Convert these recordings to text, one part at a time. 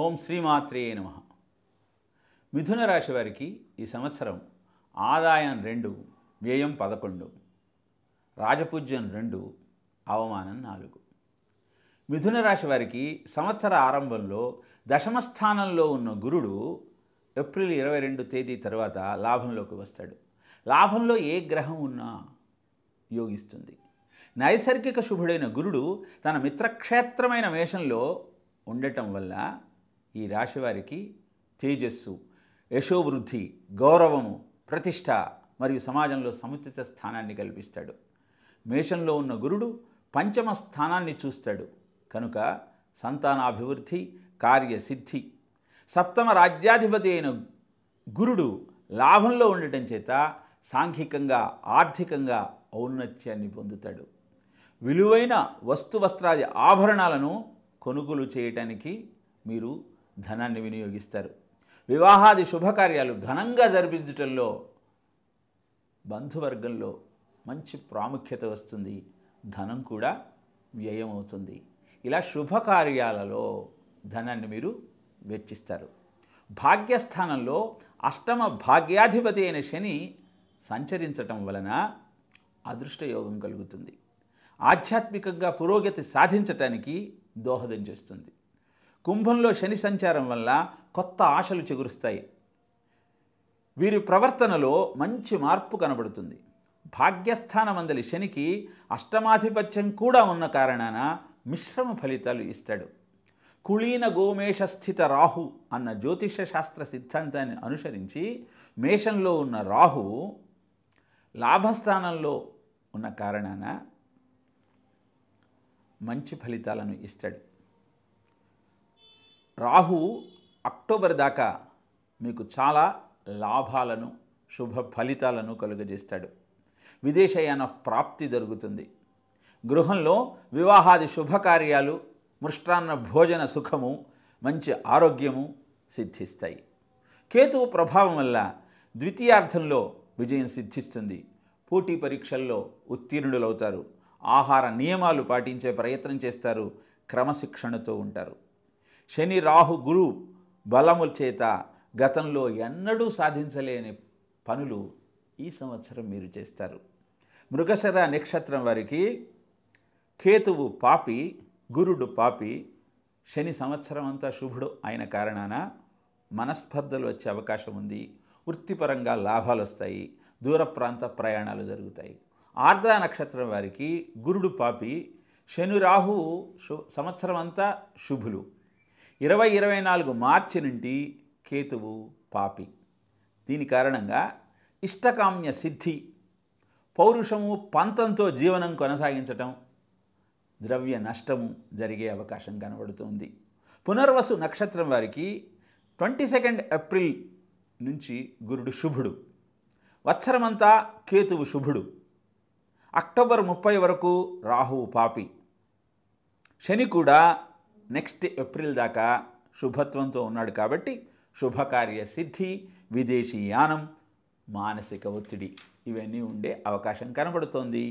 ఓం శ్రీమాత్రే నమ మిథున రాశి వారికి ఈ సంవత్సరం ఆదాయం రెండు వ్యయం పదకొండు రాజపూజ్యం రెండు అవమానం నాలుగు మిథున రాశి వారికి సంవత్సర ఆరంభంలో దశమస్థానంలో ఉన్న గురుడు ఏప్రిల్ ఇరవై రెండు తేదీ తర్వాత లాభంలోకి వస్తాడు లాభంలో ఏ గ్రహం ఉన్నా యోగిస్తుంది నైసర్గిక శుభుడైన గురుడు తన మిత్రక్షేత్రమైన వేషంలో ఉండటం వల్ల ఈ రాశివారికి తేజస్సు యశోవృద్ధి గౌరవము ప్రతిష్ట మరియు సమాజంలో సముచిత స్థానాన్ని కల్పిస్తాడు మేషంలో ఉన్న గురుడు పంచమ స్థానాన్ని చూస్తాడు కనుక సంతానాభివృద్ధి కార్యసిద్ధి సప్తమ రాజ్యాధిపతి అయిన గురుడు లాభంలో ఉండటం చేత సాంఘికంగా ఆర్థికంగా ఔన్నత్యాన్ని పొందుతాడు విలువైన వస్తు వస్త్రాది ఆభరణాలను కొనుగోలు చేయటానికి మీరు ధనాన్ని వినియోగిస్తారు వివాహాది శుభకార్యాలు ఘనంగా జరిపించటంలో బంధువర్గంలో మంచి ప్రాముఖ్యత వస్తుంది ధనం కూడా వ్యయం అవుతుంది ఇలా శుభకార్యాలలో ధనాన్ని మీరు వెచ్చిస్తారు భాగ్యస్థానంలో అష్టమ భాగ్యాధిపతి అయిన శని సంచరించటం వలన అదృష్టయోగం కలుగుతుంది ఆధ్యాత్మికంగా పురోగతి సాధించటానికి దోహదం చేస్తుంది కుంభంలో శని సంచారం వల్ల కొత్త ఆశలు చిగురుస్తాయి వీరి ప్రవర్తనలో మంచి మార్పు కనబడుతుంది భాగ్యస్థానమందలి శనికి అష్టమాధిపత్యం కూడా ఉన్న కారణాన మిశ్రమ ఫలితాలు ఇస్తాడు కుళీన గోమేషస్థిత రాహు అన్న జ్యోతిష శాస్త్ర సిద్ధాంతాన్ని అనుసరించి మేషంలో ఉన్న రాహు లాభస్థానంలో ఉన్న కారణాన మంచి ఫలితాలను ఇస్తాడు రాహు అక్టోబర్ దాకా మీకు చాలా లాభాలను శుభ ఫలితాలను కలుగజేస్తాడు విదేశయాన ప్రాప్తి జరుగుతుంది గృహంలో వివాహాది శుభకార్యాలు మృష్టాన్న భోజన సుఖము మంచి ఆరోగ్యము సిద్ధిస్తాయి కేతువు ప్రభావం వల్ల ద్వితీయార్థంలో విజయం సిద్ధిస్తుంది పోటీ పరీక్షల్లో ఉత్తీర్ణులవుతారు ఆహార నియమాలు పాటించే ప్రయత్నం చేస్తారు క్రమశిక్షణతో ఉంటారు శని రాహు గురు బలముల చేత గతంలో ఎన్నడూ సాధించలేని పనులు ఈ సంవత్సరం మీరు చేస్తారు మృగశర నక్షత్రం వారికి కేతువు పాపి గురుడు పాపి శని సంవత్సరం అంతా శుభుడు అయిన కారణాన మనస్పర్ధలు వచ్చే అవకాశం ఉంది వృత్తిపరంగా లాభాలు వస్తాయి దూర ప్రాంత ప్రయాణాలు జరుగుతాయి ఆర్ద్ర నక్షత్రం వారికి గురుడు పాపి శని రాహు సంవత్సరం అంతా శుభులు ఇరవై ఇరవై నాలుగు మార్చి నుండి కేతువు పాపి దీని కారణంగా ఇష్టకామ్య సిద్ధి పౌరుషము పంతంతో జీవనం కొనసాగించటం ద్రవ్య నష్టము జరిగే అవకాశం కనబడుతుంది పునర్వసు నక్షత్రం వారికి ట్వంటీ సెకండ్ ఏప్రిల్ నుంచి గురుడు శుభుడు వత్సరమంతా కేతువు శుభుడు అక్టోబర్ ముప్పై వరకు రాహువు పాపి శని కూడా నెక్స్ట్ ఏప్రిల్ దాకా శుభత్వంతో ఉన్నాడు కాబట్టి శుభకార్య సిద్ధి విదేశీయానం మానసిక ఒత్తిడి ఇవన్నీ ఉండే అవకాశం కనబడుతోంది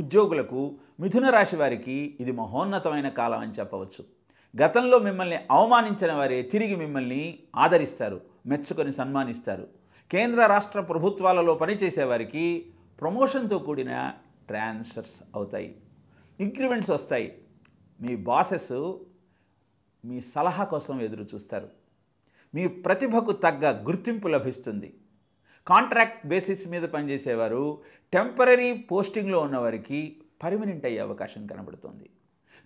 ఉద్యోగులకు మిథున రాశి వారికి ఇది మహోన్నతమైన కాలం అని చెప్పవచ్చు గతంలో మిమ్మల్ని అవమానించిన వారే తిరిగి మిమ్మల్ని ఆదరిస్తారు మెచ్చుకొని సన్మానిస్తారు కేంద్ర రాష్ట్ర ప్రభుత్వాలలో పనిచేసేవారికి ప్రమోషన్తో కూడిన ట్రాన్స్ఫర్స్ అవుతాయి ఇంక్రిమెంట్స్ వస్తాయి మీ బాసెస్ మీ సలహా కోసం ఎదురు చూస్తారు మీ ప్రతిభకు తగ్గ గుర్తింపు లభిస్తుంది కాంట్రాక్ట్ బేసిస్ మీద పనిచేసేవారు టెంపరీ పోస్టింగ్లో ఉన్నవారికి పర్మినెంట్ అయ్యే అవకాశం కనబడుతుంది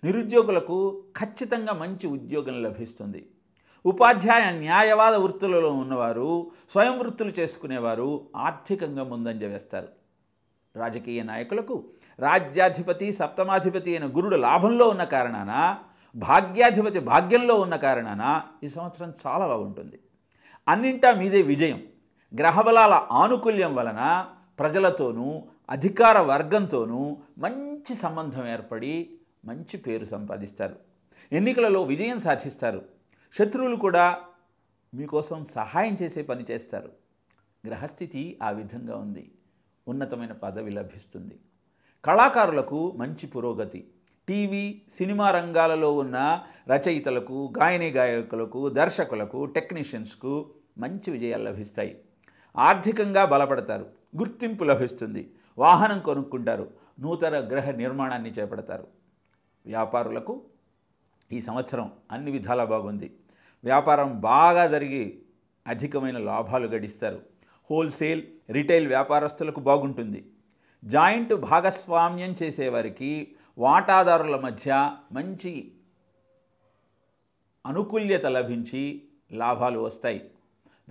నిరుద్యోగులకు ఖచ్చితంగా మంచి ఉద్యోగం లభిస్తుంది ఉపాధ్యాయ న్యాయవాద వృత్తులలో ఉన్నవారు స్వయం వృత్తులు చేసుకునేవారు ఆర్థికంగా ముందంజ వేస్తారు రాజకీయ నాయకులకు రాజ్యాధిపతి సప్తమాధిపతి అయిన గురుడు లాభంలో ఉన్న కారణాన భాగ్యాధిపతి భాగ్యంలో ఉన్న కారణాన ఈ సంవత్సరం చాలా బాగుంటుంది అన్నింటా మీదే విజయం గ్రహబలాల ఆనుకూల్యం వలన ప్రజలతోనూ అధికార వర్గంతోనూ మంచి సంబంధం ఏర్పడి మంచి పేరు సంపాదిస్తారు ఎన్నికలలో విజయం సాధిస్తారు శత్రువులు కూడా మీకోసం సహాయం చేసే పని చేస్తారు గ్రహస్థితి ఆ విధంగా ఉంది ఉన్నతమైన పదవి లభిస్తుంది కళాకారులకు మంచి పురోగతి టీవీ సినిమా రంగాలలో ఉన్న రచయితలకు గాయని గాయకులకు దర్శకులకు టెక్నీషియన్స్కు మంచి విజయాలు లభిస్తాయి ఆర్థికంగా బలపడతారు గుర్తింపు లభిస్తుంది వాహనం కొనుక్కుంటారు నూతన గ్రహ నిర్మాణాన్ని చేపడతారు వ్యాపారులకు ఈ సంవత్సరం అన్ని విధాలా బాగుంది వ్యాపారం బాగా జరిగి అధికమైన లాభాలు గడిస్తారు హోల్సేల్ రిటైల్ వ్యాపారస్తులకు బాగుంటుంది జాయింట్ భాగస్వామ్యం చేసేవారికి వాటాదారుల మధ్య మంచి అనుకూల్యత లభించి లాభాలు వస్తాయి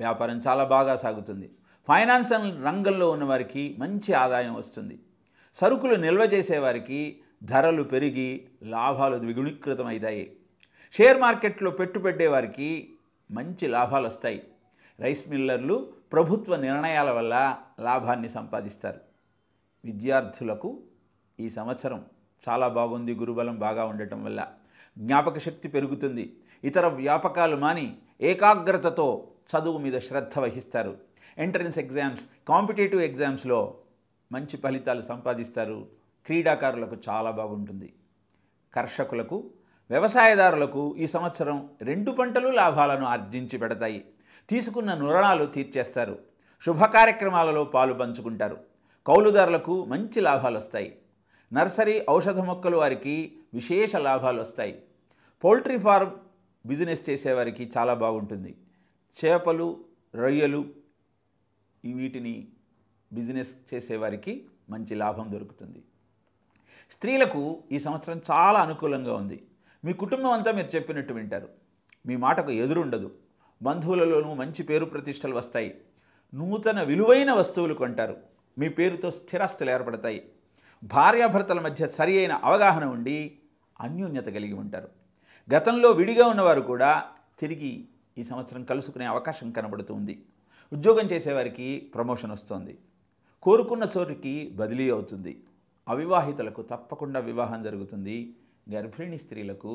వ్యాపారం చాలా బాగా సాగుతుంది ఫైనాన్షియల్ రంగంలో ఉన్నవారికి మంచి ఆదాయం వస్తుంది సరుకులు నిల్వ చేసేవారికి ధరలు పెరిగి లాభాలు అవుతాయి షేర్ మార్కెట్లో పెట్టుబెట్టేవారికి మంచి లాభాలు వస్తాయి రైస్ మిల్లర్లు ప్రభుత్వ నిర్ణయాల వల్ల లాభాన్ని సంపాదిస్తారు విద్యార్థులకు ఈ సంవత్సరం చాలా బాగుంది గురుబలం బాగా ఉండటం వల్ల జ్ఞాపక శక్తి పెరుగుతుంది ఇతర వ్యాపకాలు మాని ఏకాగ్రతతో చదువు మీద శ్రద్ధ వహిస్తారు ఎంట్రన్స్ ఎగ్జామ్స్ కాంపిటేటివ్ ఎగ్జామ్స్లో మంచి ఫలితాలు సంపాదిస్తారు క్రీడాకారులకు చాలా బాగుంటుంది కర్షకులకు వ్యవసాయదారులకు ఈ సంవత్సరం రెండు పంటలు లాభాలను ఆర్జించి పెడతాయి తీసుకున్న నురణాలు తీర్చేస్తారు శుభకార్యక్రమాలలో పాలు పంచుకుంటారు కౌలుదారులకు మంచి లాభాలు వస్తాయి నర్సరీ ఔషధ మొక్కలు వారికి విశేష లాభాలు వస్తాయి పౌల్ట్రీ ఫార్మ్ బిజినెస్ చేసేవారికి చాలా బాగుంటుంది చేపలు రొయ్యలు వీటిని బిజినెస్ చేసేవారికి మంచి లాభం దొరుకుతుంది స్త్రీలకు ఈ సంవత్సరం చాలా అనుకూలంగా ఉంది మీ కుటుంబం అంతా మీరు చెప్పినట్టు వింటారు మీ మాటకు ఎదురుండదు బంధువులలోనూ మంచి పేరు ప్రతిష్టలు వస్తాయి నూతన విలువైన వస్తువులు కొంటారు మీ పేరుతో స్థిరాస్తులు ఏర్పడతాయి భార్యాభర్తల మధ్య సరి అయిన అవగాహన ఉండి అన్యోన్యత కలిగి ఉంటారు గతంలో విడిగా ఉన్నవారు కూడా తిరిగి ఈ సంవత్సరం కలుసుకునే అవకాశం కనబడుతుంది ఉద్యోగం చేసేవారికి ప్రమోషన్ వస్తుంది కోరుకున్న చోటుకి బదిలీ అవుతుంది అవివాహితలకు తప్పకుండా వివాహం జరుగుతుంది గర్భిణీ స్త్రీలకు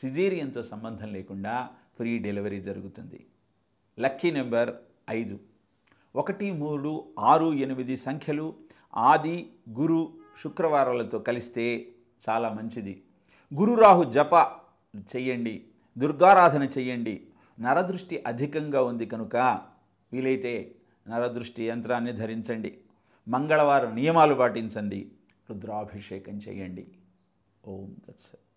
సిజేరియన్తో సంబంధం లేకుండా ఫ్రీ డెలివరీ జరుగుతుంది లక్కీ నెంబర్ ఐదు ఒకటి మూడు ఆరు ఎనిమిది సంఖ్యలు ఆది గురు శుక్రవారాలతో కలిస్తే చాలా మంచిది గురురాహు జప చెయ్యండి దుర్గారాధన చెయ్యండి నరదృష్టి అధికంగా ఉంది కనుక వీలైతే నరదృష్టి యంత్రాన్ని ధరించండి మంగళవారం నియమాలు పాటించండి రుద్రాభిషేకం చేయండి ఓం దత్సత్